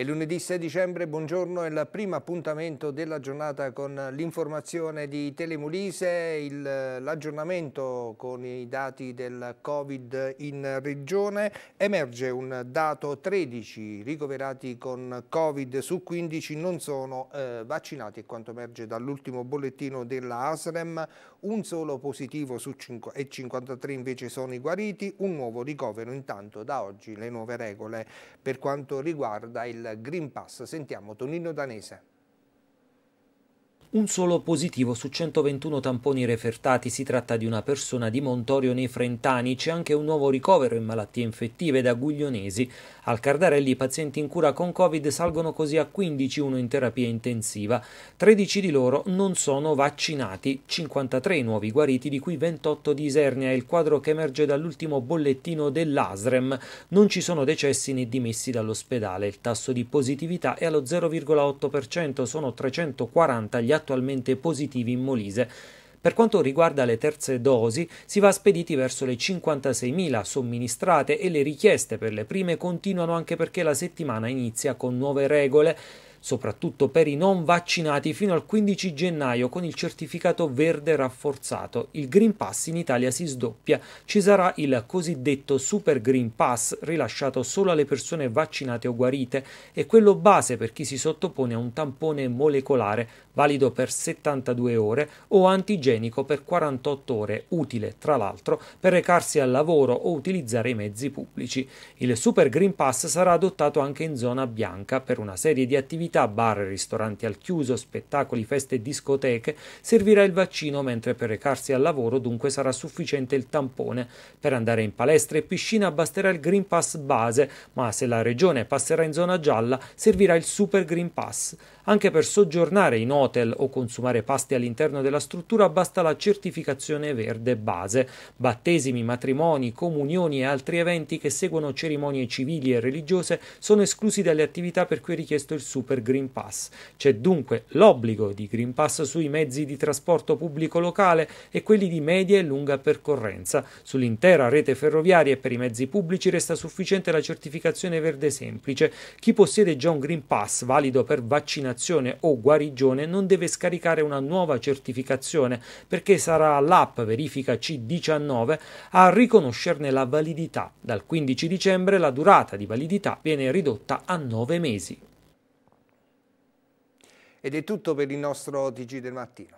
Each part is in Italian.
È lunedì 6 dicembre, buongiorno, è il primo appuntamento della giornata con l'informazione di Telemulise, l'aggiornamento con i dati del Covid in regione. Emerge un dato 13 ricoverati con Covid su 15 non sono eh, vaccinati, quanto emerge dall'ultimo bollettino della ASREM, un solo positivo su 5, e 53 invece sono i guariti, un nuovo ricovero intanto da oggi le nuove regole per quanto riguarda il Green Pass. Sentiamo Tonino Danese un solo positivo su 121 tamponi refertati. Si tratta di una persona di Montorio nei Frentani. C'è anche un nuovo ricovero in malattie infettive da Guglionesi. Al Cardarelli i pazienti in cura con Covid salgono così a 15, uno in terapia intensiva. 13 di loro non sono vaccinati, 53 nuovi guariti, di cui 28 di Isernia. È il quadro che emerge dall'ultimo bollettino dell'ASREM. Non ci sono decessi né dimessi dall'ospedale. Il tasso di positività è allo 0,8%, sono 340 gli attualmente positivi in Molise. Per quanto riguarda le terze dosi, si va spediti verso le 56.000 somministrate e le richieste per le prime continuano anche perché la settimana inizia con nuove regole soprattutto per i non vaccinati fino al 15 gennaio con il certificato verde rafforzato. Il Green Pass in Italia si sdoppia, ci sarà il cosiddetto Super Green Pass rilasciato solo alle persone vaccinate o guarite e quello base per chi si sottopone a un tampone molecolare valido per 72 ore o antigenico per 48 ore, utile tra l'altro per recarsi al lavoro o utilizzare i mezzi pubblici. Il Super Green Pass sarà adottato anche in zona bianca per una serie di attività attività, bar, ristoranti al chiuso, spettacoli, feste e discoteche, servirà il vaccino mentre per recarsi al lavoro dunque sarà sufficiente il tampone. Per andare in palestra e piscina basterà il Green Pass base, ma se la regione passerà in zona gialla servirà il Super Green Pass. Anche per soggiornare in hotel o consumare pasti all'interno della struttura basta la certificazione verde base. Battesimi, matrimoni, comunioni e altri eventi che seguono cerimonie civili e religiose sono esclusi dalle attività per cui è richiesto il Super Green Pass. C'è dunque l'obbligo di Green Pass sui mezzi di trasporto pubblico locale e quelli di media e lunga percorrenza. Sull'intera rete ferroviaria e per i mezzi pubblici resta sufficiente la certificazione verde semplice. Chi possiede già un Green Pass valido per vaccinazione vaccinazione o guarigione non deve scaricare una nuova certificazione perché sarà l'app verifica C19 a riconoscerne la validità. Dal 15 dicembre la durata di validità viene ridotta a 9 mesi. Ed è tutto per il nostro TG del mattino.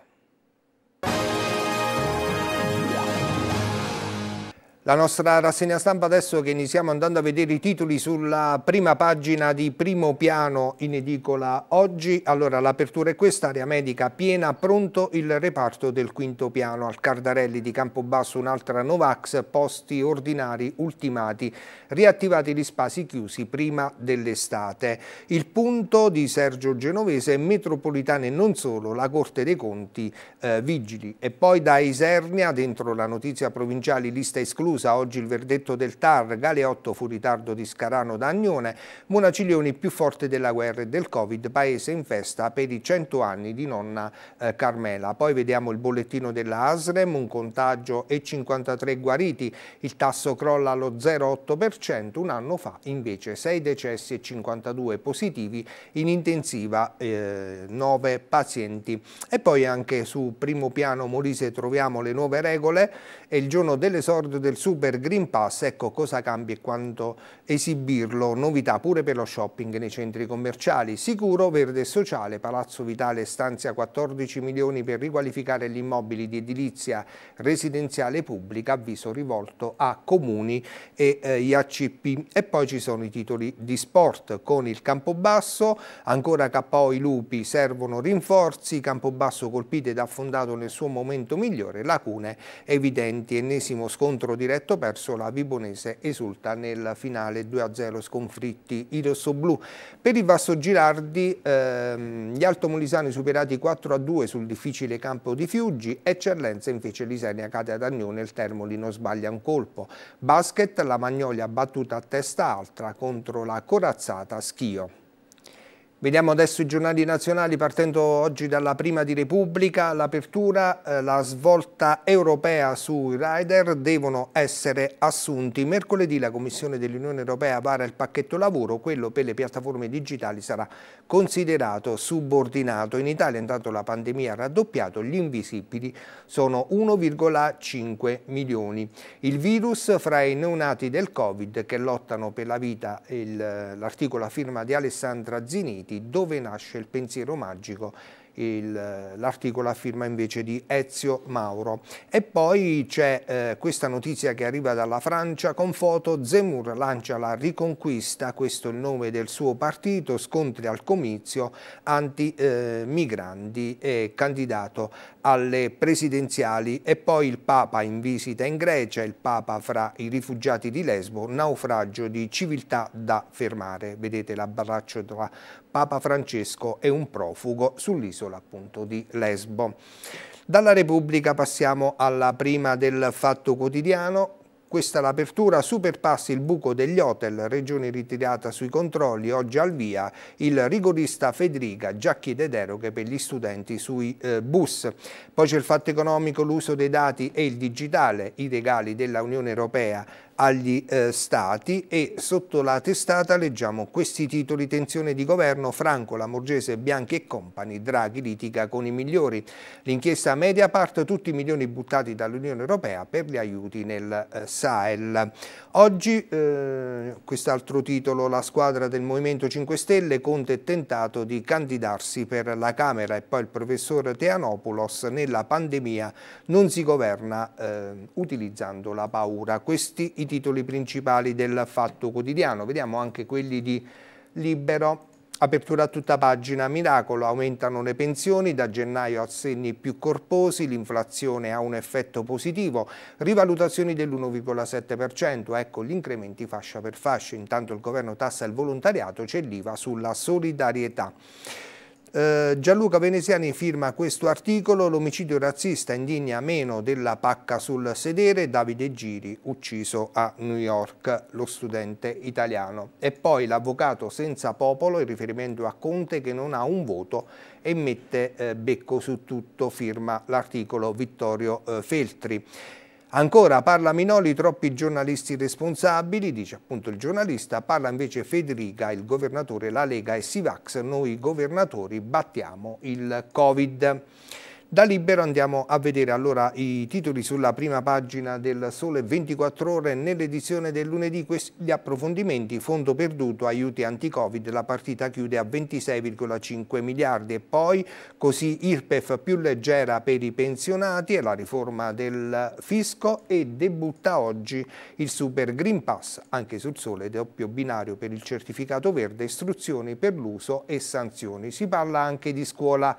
La nostra rassegna stampa adesso che iniziamo andando a vedere i titoli sulla prima pagina di primo piano in edicola oggi. Allora l'apertura è questa, area medica piena, pronto il reparto del quinto piano. Al Cardarelli di Campobasso un'altra Novax, posti ordinari ultimati, riattivati gli spazi chiusi prima dell'estate. Il punto di Sergio Genovese, metropolitane non solo, la Corte dei Conti, eh, vigili. E poi da Isernia, dentro la notizia provinciale, lista esclusa chiusa, oggi il verdetto del TAR, Galeotto fu ritardo di Scarano da Agnone, Monaciglioni più forte della guerra e del Covid, paese in festa per i 100 anni di nonna eh, Carmela. Poi vediamo il bollettino della ASREM, un contagio e 53 guariti, il tasso crolla allo 0,8%, un anno fa invece 6 decessi e 52 positivi, in intensiva eh, 9 pazienti. E poi anche su primo piano Molise troviamo le nuove regole e il giorno dell'esordio del suo Super Green Pass, ecco cosa cambia e quanto esibirlo, novità pure per lo shopping nei centri commerciali, sicuro, verde e sociale, Palazzo Vitale stanzia 14 milioni per riqualificare gli immobili di edilizia residenziale pubblica, avviso rivolto a comuni e eh, IACP. E poi ci sono i titoli di sport con il Campobasso, ancora KO i lupi, servono rinforzi, Campobasso colpite ed affondato nel suo momento migliore, lacune evidenti, ennesimo scontro diretto diretto perso la Vibonese esulta nel finale 2-0 sconfitti i rossoblù. Per il Vasso Girardi ehm, gli altomolisani superati 4-2 sul difficile campo di Fiuggi, Eccellenza invece Lisenia cade ad Agnone, il Termoli non sbaglia un colpo. Basket la Magnolia battuta a testa altra contro la corazzata Schio. Vediamo adesso i giornali nazionali partendo oggi dalla prima di Repubblica, l'apertura, eh, la svolta europea sui rider devono essere assunti. Mercoledì la Commissione dell'Unione Europea vara il pacchetto lavoro, quello per le piattaforme digitali sarà considerato subordinato. In Italia intanto la pandemia ha raddoppiato, gli invisibili sono 1,5 milioni. Il virus fra i neonati del Covid che lottano per la vita, l'articolo a firma di Alessandra Ziniti, Uniti, dove nasce il pensiero magico l'articolo a firma invece di Ezio Mauro. E poi c'è eh, questa notizia che arriva dalla Francia con foto Zemmour lancia la riconquista, questo è il nome del suo partito, scontri al comizio anti-migranti eh, e candidato alle presidenziali e poi il Papa in visita in Grecia, il Papa fra i rifugiati di Lesbo, naufragio di civiltà da fermare. Vedete l'abbraccio tra Papa Francesco e un profugo sull'isola appunto di Lesbo. Dalla Repubblica passiamo alla prima del Fatto Quotidiano, questa è l'apertura superpassi il buco degli hotel, regione ritirata sui controlli, oggi al via il rigorista Federica, già chiede deroghe per gli studenti sui eh, bus. Poi c'è il fatto economico, l'uso dei dati e il digitale, i regali della Unione Europea, agli eh, stati e sotto la testata leggiamo questi titoli tensione di governo Franco, Lamorgese, Bianchi e Company Draghi litiga con i migliori l'inchiesta Mediapart tutti i milioni buttati dall'Unione Europea per gli aiuti nel eh, Sahel oggi eh, quest'altro titolo la squadra del Movimento 5 Stelle Conte è tentato di candidarsi per la Camera e poi il professor Teanopoulos nella pandemia non si governa eh, utilizzando la paura questi i titoli principali del Fatto Quotidiano. Vediamo anche quelli di Libero. Apertura a tutta pagina, miracolo, aumentano le pensioni, da gennaio assegni più corposi, l'inflazione ha un effetto positivo, rivalutazioni dell'1,7%, ecco gli incrementi fascia per fascia, intanto il governo tassa il volontariato, c'è l'IVA sulla solidarietà. Eh, Gianluca Veneziani firma questo articolo, l'omicidio razzista indigna meno della pacca sul sedere, Davide Giri ucciso a New York, lo studente italiano. E poi l'avvocato senza popolo in riferimento a Conte che non ha un voto e mette eh, becco su tutto, firma l'articolo Vittorio eh, Feltri. Ancora parla Minoli, troppi giornalisti responsabili, dice appunto il giornalista, parla invece Federica, il governatore, la Lega e Sivax, noi governatori battiamo il Covid. Da Libero andiamo a vedere allora i titoli sulla prima pagina del Sole 24 Ore nell'edizione del lunedì. Gli approfondimenti, fondo perduto, aiuti anti-Covid, la partita chiude a 26,5 miliardi e poi così IRPEF più leggera per i pensionati e la riforma del fisco e debutta oggi il Super Green Pass anche sul Sole doppio binario per il certificato verde, istruzioni per l'uso e sanzioni. Si parla anche di scuola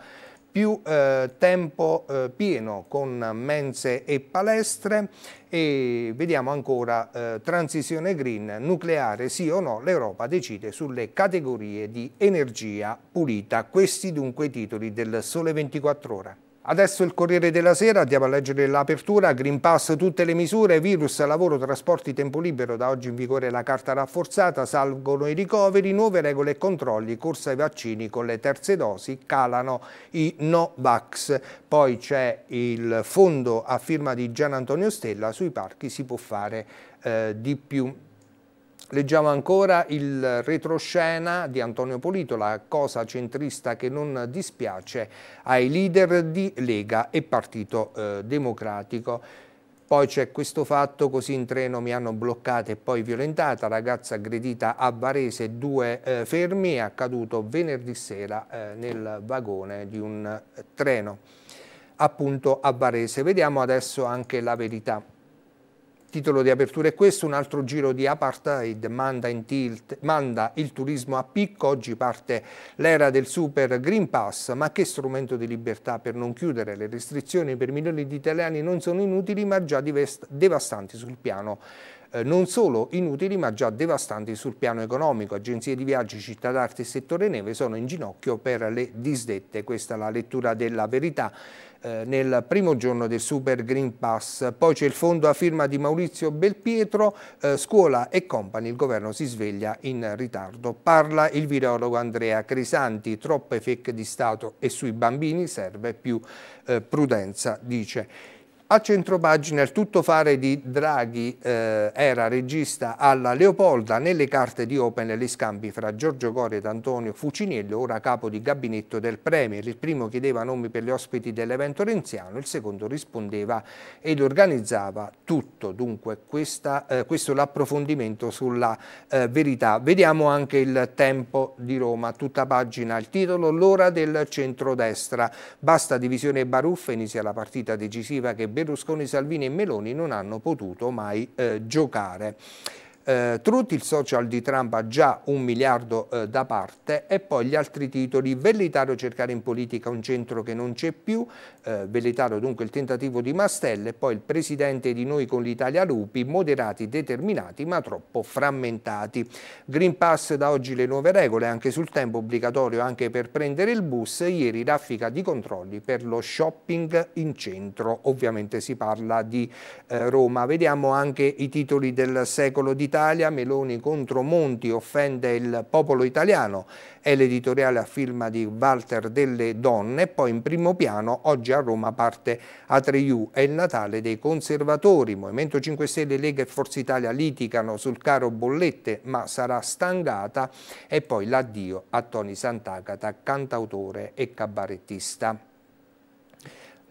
più eh, tempo eh, pieno con mense e palestre e vediamo ancora eh, transizione green, nucleare sì o no, l'Europa decide sulle categorie di energia pulita. Questi dunque i titoli del Sole 24 Ore. Adesso il Corriere della Sera, andiamo a leggere l'apertura, Green Pass, tutte le misure, virus, lavoro, trasporti, tempo libero, da oggi in vigore la carta rafforzata, salgono i ricoveri, nuove regole e controlli, corsa ai vaccini con le terze dosi, calano i no-vax. Poi c'è il fondo a firma di Gian Antonio Stella, sui parchi si può fare eh, di più. Leggiamo ancora il retroscena di Antonio Polito, la cosa centrista che non dispiace ai leader di Lega e Partito eh, Democratico. Poi c'è questo fatto, così in treno mi hanno bloccata e poi violentata, ragazza aggredita a Varese, due eh, fermi, è accaduto venerdì sera eh, nel vagone di un eh, treno appunto a Varese. Vediamo adesso anche la verità titolo di apertura è questo, un altro giro di apartheid manda, tilt, manda, il turismo a picco, oggi parte l'era del super Green Pass, ma che strumento di libertà per non chiudere, le restrizioni per milioni di italiani non sono inutili ma già devastanti sul piano eh, non solo inutili ma già devastanti sul piano economico. Agenzie di viaggi, città d'arte e settore neve sono in ginocchio per le disdette. Questa è la lettura della verità eh, nel primo giorno del Super Green Pass. Poi c'è il fondo a firma di Maurizio Belpietro, eh, scuola e company, il governo si sveglia in ritardo. Parla il virologo Andrea Crisanti, troppe fecche di Stato e sui bambini serve più eh, prudenza, dice. A centropagina il tuttofare di Draghi eh, era regista alla Leopolda nelle carte di Open gli scambi fra Giorgio Gore ed Antonio Fuciniello, ora capo di gabinetto del Premier. Il primo chiedeva nomi per gli ospiti dell'evento renziano, il secondo rispondeva ed organizzava tutto. Dunque questa, eh, questo l'approfondimento sulla eh, verità. Vediamo anche il tempo di Roma, tutta pagina, il titolo L'ora del centrodestra. Basta divisione baruffa, inizia la partita decisiva che Berlusconi, Salvini e Meloni non hanno potuto mai eh, giocare eh, Truth, il social di Trump ha già un miliardo eh, da parte e poi gli altri titoli, Vellitario cercare in politica un centro che non c'è più, eh, Vellitario dunque il tentativo di Mastella e poi il presidente di noi con l'Italia Lupi, moderati, determinati ma troppo frammentati. Green Pass da oggi le nuove regole anche sul tempo obbligatorio anche per prendere il bus, ieri raffica di controlli per lo shopping in centro, ovviamente si parla di eh, Roma. Vediamo anche i titoli del secolo di Italia, Meloni contro Monti offende il popolo italiano, è l'editoriale a firma di Walter delle Donne, poi in primo piano oggi a Roma parte a è il Natale dei conservatori, Movimento 5 Stelle, Lega e Forza Italia litigano sul caro bollette ma sarà stangata e poi l'addio a Tony Sant'Agata, cantautore e cabarettista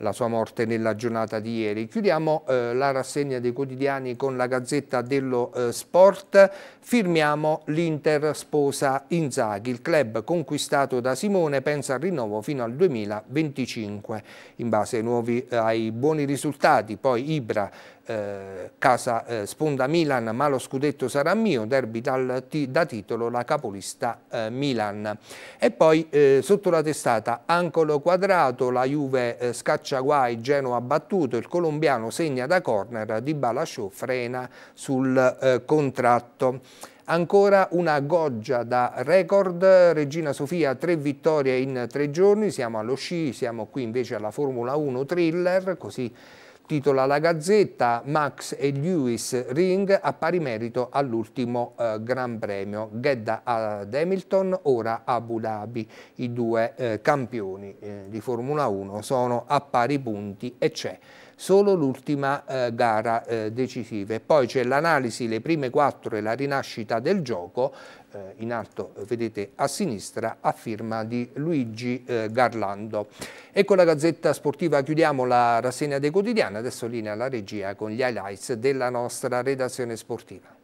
la sua morte nella giornata di ieri. Chiudiamo eh, la rassegna dei quotidiani con la Gazzetta dello eh, Sport, firmiamo l'Inter sposa Inzaghi, il club conquistato da Simone pensa al rinnovo fino al 2025. In base ai, nuovi, eh, ai buoni risultati, poi Ibra eh, casa eh, sponda Milan, ma lo scudetto sarà mio, derby dal, da titolo la capolista eh, Milan. E poi eh, sotto la testata Ancolo Quadrato, la Juve eh, scaccia guai, Genoa battuto, il colombiano segna da corner, Di Balasciò frena sul contratto. Ancora una goggia da record, Regina Sofia tre vittorie in tre giorni, siamo allo sci, siamo qui invece alla Formula 1 thriller, così Titola la Gazzetta, Max e Lewis Ring a pari merito all'ultimo eh, Gran Premio, Gedda ad Hamilton, ora Abu Dhabi. I due eh, campioni eh, di Formula 1 sono a pari punti e c'è solo l'ultima eh, gara eh, decisiva. poi c'è l'analisi, le prime quattro e la rinascita del gioco, eh, in alto eh, vedete a sinistra, a firma di Luigi eh, Garlando. E con la Gazzetta Sportiva chiudiamo la rassegna dei quotidiani, adesso linea alla regia con gli highlights della nostra redazione sportiva.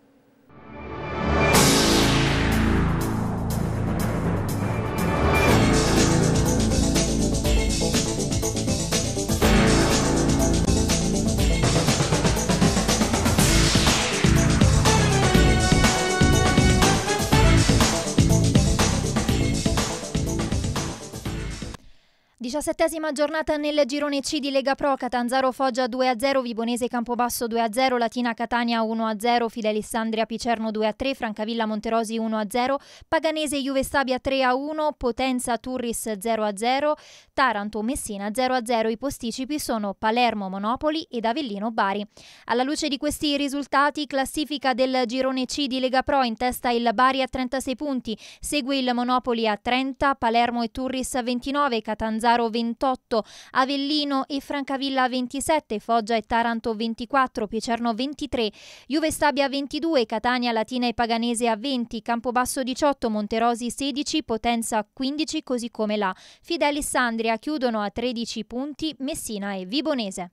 Diciassettesima giornata nel girone C di Lega Pro, Catanzaro Foggia 2-0, Vibonese Campobasso 2-0, Latina Catania 1-0, Fidelissandria Picerno 2-3, Francavilla Monterosi 1-0, Paganese Juve Stabia 3-1, Potenza Turris 0-0, Taranto Messina 0-0. I posticipi sono Palermo Monopoli ed Avellino Bari. Alla luce di questi risultati, classifica del girone C di Lega Pro in testa il Bari a 36 punti, segue il Monopoli a 30, Palermo e Turris a 29, Catanzaro 28, Avellino e Francavilla 27, Foggia e Taranto 24, Picerno 23, Juve Stabia 22, Catania, Latina e Paganese a 20, Campobasso 18, Monterosi 16, Potenza 15, così come la Fidelis Sandria chiudono a 13 punti Messina e Vibonese.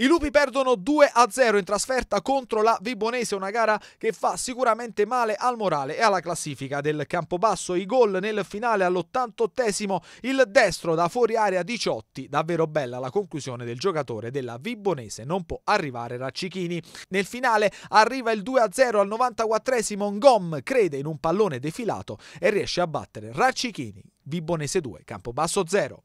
I lupi perdono 2 a 0 in trasferta contro la Vibonese, una gara che fa sicuramente male al morale e alla classifica del Campobasso. I gol nel finale all'88esimo, il destro da fuori area 18, davvero bella la conclusione del giocatore della Vibonese, non può arrivare Raccichini. Nel finale arriva il 2 a 0 al 94esimo, Ngom crede in un pallone defilato e riesce a battere Raccichini, Vibonese 2, Campobasso 0.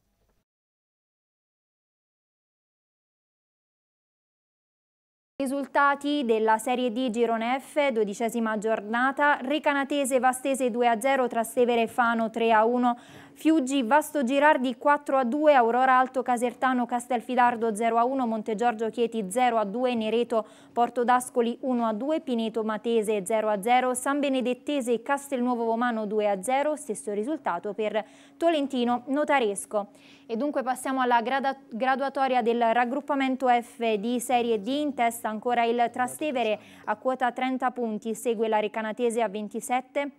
Risultati della Serie D Girone F, dodicesima giornata, Recanatese Vastese 2-0, Trastevere Fano 3-1, Fiuggi Vasto Girardi 4-2, Aurora Alto Casertano Castelfidardo 0-1, Montegiorgio Chieti 0-2, Nereto Porto d'Ascoli 1-2, Pineto Matese 0-0, San Benedettese Castelnuovo Romano 2-0, stesso risultato per Tolentino Notaresco. E dunque passiamo alla graduatoria del raggruppamento F di Serie D, in testa ancora il Trastevere a quota 30 punti, segue la Recanatese a 27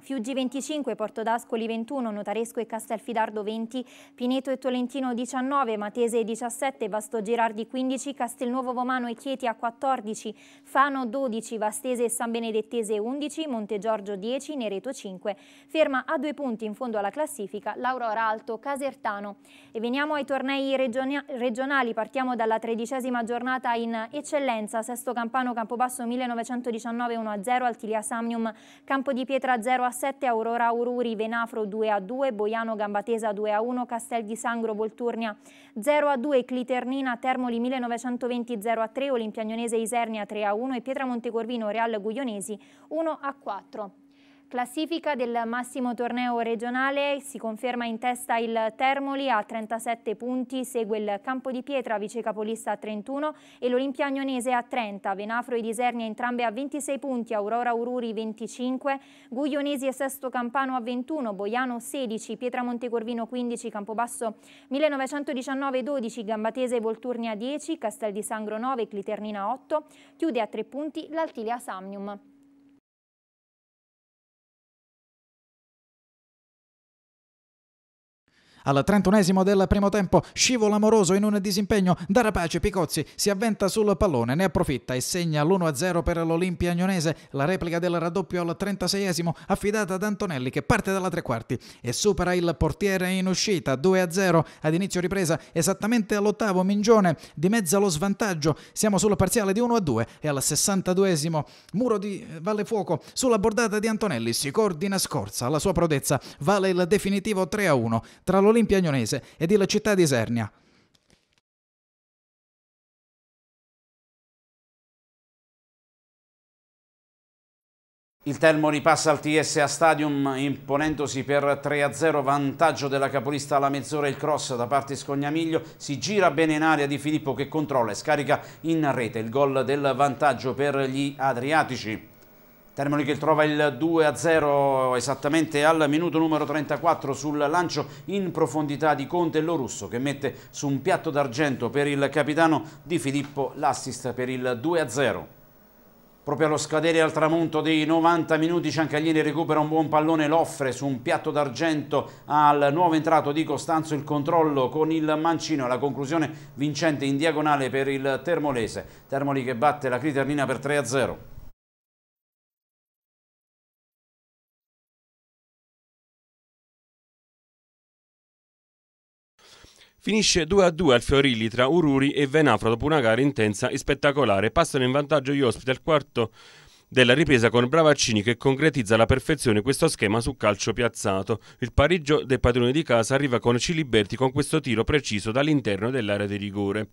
Fiuggi 25, Porto d'Ascoli 21, Notaresco e Castelfidardo 20, Pineto e Tolentino 19, Matese 17, Vastogirardi 15, Castelnuovo Vomano e Chieti a 14, Fano 12, Vastese e San Benedettese 11, Montegiorgio 10, Nereto 5. Ferma a due punti in fondo alla classifica l'Aurora Alto Casertano. E veniamo ai tornei regionali, partiamo dalla tredicesima giornata in eccellenza, Sesto Campano Campobasso 1919 1-0, Altilia Samnium Campo di Pietra 0 a 7, Aurora Aururi, Venafro 2 a 2, Boiano Gambatesa 2 a 1, Castel di Sangro Volturnia 0 a 2, Cliternina Termoli 1920 0 a 3, Olimpiagnonese Isernia 3 a 1 e Pietramonte Corvino Real Guglionesi 1 a 4. Classifica del massimo torneo regionale si conferma in testa il Termoli a 37 punti, segue il Campo di Pietra vice capolista a 31 e l'Olimpia Agnonese a 30, Venafro e Disernia entrambe a 26 punti, Aurora Ururi 25, Guglionesi e Sesto Campano a 21, Boiano 16, Pietra Montecorvino 15, Campobasso 1919 12, Gambatese e Volturnia 10, Castel di Sangro 9, Cliternina 8, chiude a 3 punti l'Altilia Samnium. Al trentunesimo del primo tempo scivola amoroso in un disimpegno da rapace Picozzi si avventa sul pallone, ne approfitta e segna l'1-0 per l'Olimpia Agnonese, la replica del raddoppio al 36esimo affidata ad Antonelli che parte dalla tre quarti e supera il portiere in uscita 2-0 ad inizio ripresa esattamente all'ottavo Mingione di mezza lo svantaggio, siamo sul parziale di 1-2 e al 62esimo muro di Vallefuoco sulla bordata di Antonelli si coordina scorsa La sua prodezza, vale il definitivo 3-1 tra l'Olimpia dell'Olimpia Agnonese e della città di Isernia. Il Telmo ripassa al TSA Stadium imponendosi per 3-0 vantaggio della capolista alla mezz'ora il cross da parte Scognamiglio si gira bene in area di Filippo che controlla e scarica in rete il gol del vantaggio per gli Adriatici. Termoli che trova il 2-0 esattamente al minuto numero 34 sul lancio in profondità di Conte Lorusso che mette su un piatto d'argento per il capitano Di Filippo l'assist per il 2-0. Proprio allo scadere al tramonto dei 90 minuti Ciancaglini recupera un buon pallone, lo offre su un piatto d'argento al nuovo entrato di Costanzo, il controllo con il mancino, la conclusione vincente in diagonale per il Termolese. Termoli che batte la Criternina per 3-0. Finisce 2-2 al Fiorilli tra Ururi e Venafro dopo una gara intensa e spettacolare. Passano in vantaggio gli ospiti al quarto della ripresa con Bravaccini che concretizza alla perfezione questo schema su calcio piazzato. Il pareggio del padrone di casa arriva con Ciliberti con questo tiro preciso dall'interno dell'area di rigore.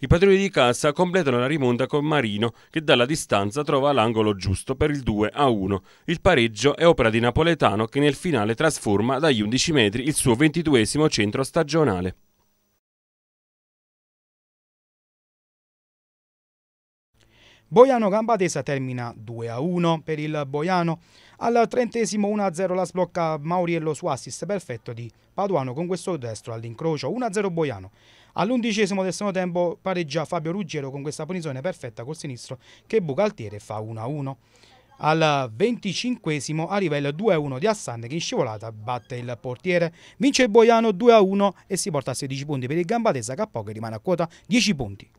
I padroni di casa completano la rimonta con Marino che dalla distanza trova l'angolo giusto per il 2 a 1. Il pareggio è opera di Napoletano che nel finale trasforma dagli 11 metri il suo ventiduesimo centro stagionale. Boiano Gambatesa termina 2-1 per il Boiano. Al trentesimo 1-0 la sblocca Mauriello su assist perfetto di Paduano con questo destro all'incrocio. 1-0 Boiano. All'undicesimo del secondo tempo pareggia Fabio Ruggiero con questa punizione perfetta col sinistro che buca al e fa 1-1. Al venticinquesimo arriva il 2-1 di Assanne che in scivolata batte il portiere. Vince il Boiano 2-1 e si porta a 16 punti per il Gambatesa K che rimane a quota 10 punti.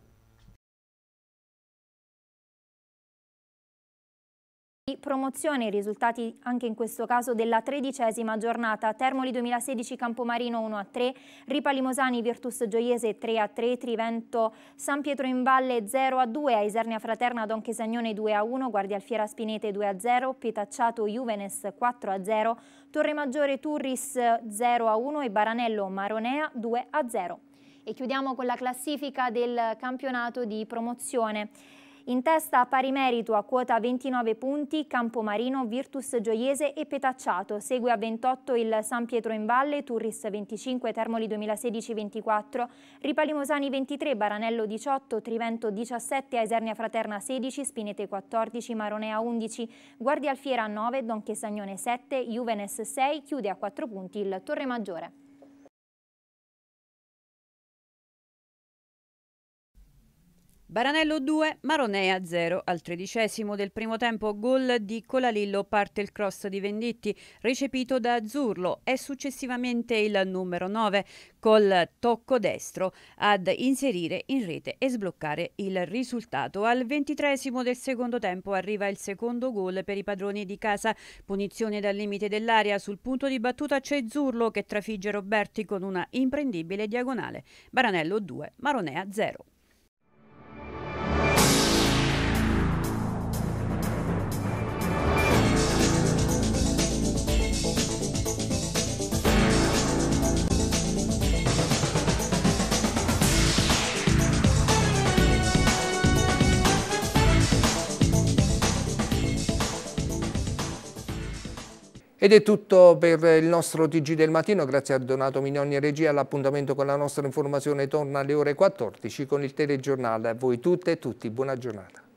Promozione, i risultati anche in questo caso della tredicesima giornata. Termoli 2016 Campomarino 1 a 3, Ripa Limosani Virtus Gioiese 3 a 3, Trivento San Pietro in Valle 0 a 2, Aisernia Fraterna Don Chesagnone 2 a 1, Guardia Alfiera Spinete 2 a 0, Petacciato Juvenes 4 a 0, Torre Maggiore Turris 0 a 1 e Baranello Maronea 2 a 0. E chiudiamo con la classifica del campionato di promozione. In testa a pari merito a quota 29 punti Campomarino, Virtus Gioiese e Petacciato. Segue a 28 il San Pietro in Valle, Turris 25, Termoli 2016-24, Ripalimosani 23, Baranello 18, Trivento 17, Aesernia Fraterna 16, Spinete 14, Maronea 11, Guardia Alfiera 9, Don Chessagnone 7, Juvenes 6, chiude a 4 punti il Torre Maggiore. Baranello 2, Maronea 0. Al tredicesimo del primo tempo gol di Colalillo parte il cross di Venditti, recepito da Azzurlo e successivamente il numero 9 col tocco destro ad inserire in rete e sbloccare il risultato. Al ventitresimo del secondo tempo arriva il secondo gol per i padroni di casa, punizione dal limite dell'area. Sul punto di battuta c'è Zurlo che trafigge Roberti con una imprendibile diagonale. Baranello 2, Maronea 0. Ed è tutto per il nostro TG del mattino, grazie a Donato Mignoni e regia, l'appuntamento con la nostra informazione torna alle ore 14 con il telegiornale. A voi tutte e tutti buona giornata.